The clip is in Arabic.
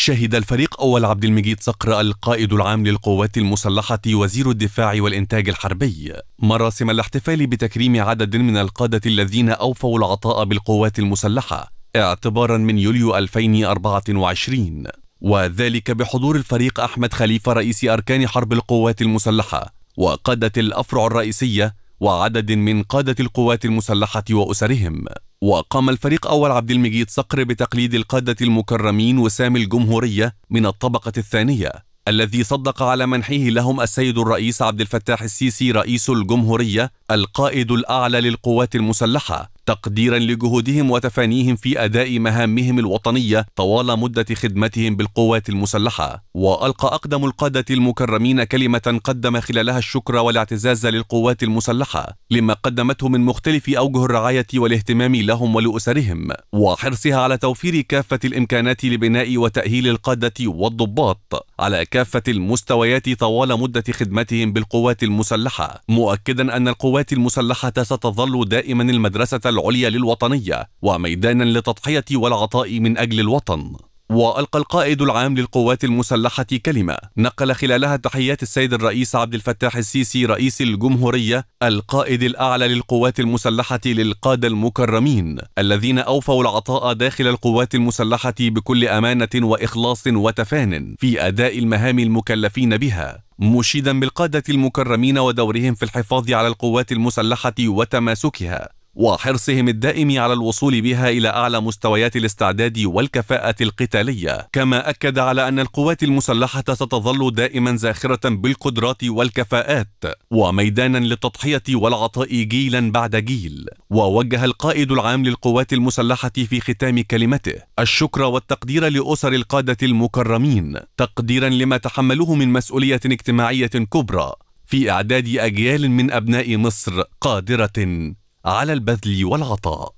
شهد الفريق أول عبد المجيد صقر القائد العام للقوات المسلحة وزير الدفاع والإنتاج الحربي مراسم الاحتفال بتكريم عدد من القادة الذين أوفوا العطاء بالقوات المسلحة اعتبارا من يوليو 2024 وذلك بحضور الفريق أحمد خليفة رئيس أركان حرب القوات المسلحة وقادة الأفرع الرئيسية وعدد من قادة القوات المسلحة وأسرهم وقام الفريق أول عبد المجيد صقر بتقليد القادة المكرمين وسام الجمهورية من الطبقة الثانية الذي صدق على منحه لهم السيد الرئيس عبد الفتاح السيسي رئيس الجمهورية القائد الأعلى للقوات المسلحة تقديرا لجهودهم وتفانيهم في أداء مهامهم الوطنية طوال مدة خدمتهم بالقوات المسلحة وألقى أقدم القادة المكرمين كلمة قدم خلالها الشكر والاعتزاز للقوات المسلحة لما قدمته من مختلف أوجه الرعاية والاهتمام لهم ولأسرهم وحرصها على توفير كافة الإمكانات لبناء وتأهيل القادة والضباط على كافة المستويات طوال مدة خدمتهم بالقوات المسلحة مؤكدا أن القوات المسلحة ستظل دائما المدرسة العليا للوطنية وميدانا للتضحية والعطاء من أجل الوطن وألقى القائد العام للقوات المسلحة كلمة نقل خلالها تحيات السيد الرئيس عبد الفتاح السيسي رئيس الجمهورية القائد الأعلى للقوات المسلحة للقادة المكرمين الذين أوفوا العطاء داخل القوات المسلحة بكل أمانة وإخلاص وتفان في أداء المهام المكلفين بها مشيدا بالقادة المكرمين ودورهم في الحفاظ على القوات المسلحة وتماسكها وحرصهم الدائم على الوصول بها إلى أعلى مستويات الاستعداد والكفاءة القتالية كما أكد على أن القوات المسلحة ستظل دائما زاخرة بالقدرات والكفاءات وميدانا للتضحية والعطاء جيلا بعد جيل ووجه القائد العام للقوات المسلحة في ختام كلمته الشكر والتقدير لأسر القادة المكرمين تقديرا لما تحملوه من مسؤولية اجتماعية كبرى في إعداد أجيال من أبناء مصر قادرة على البذل والعطاء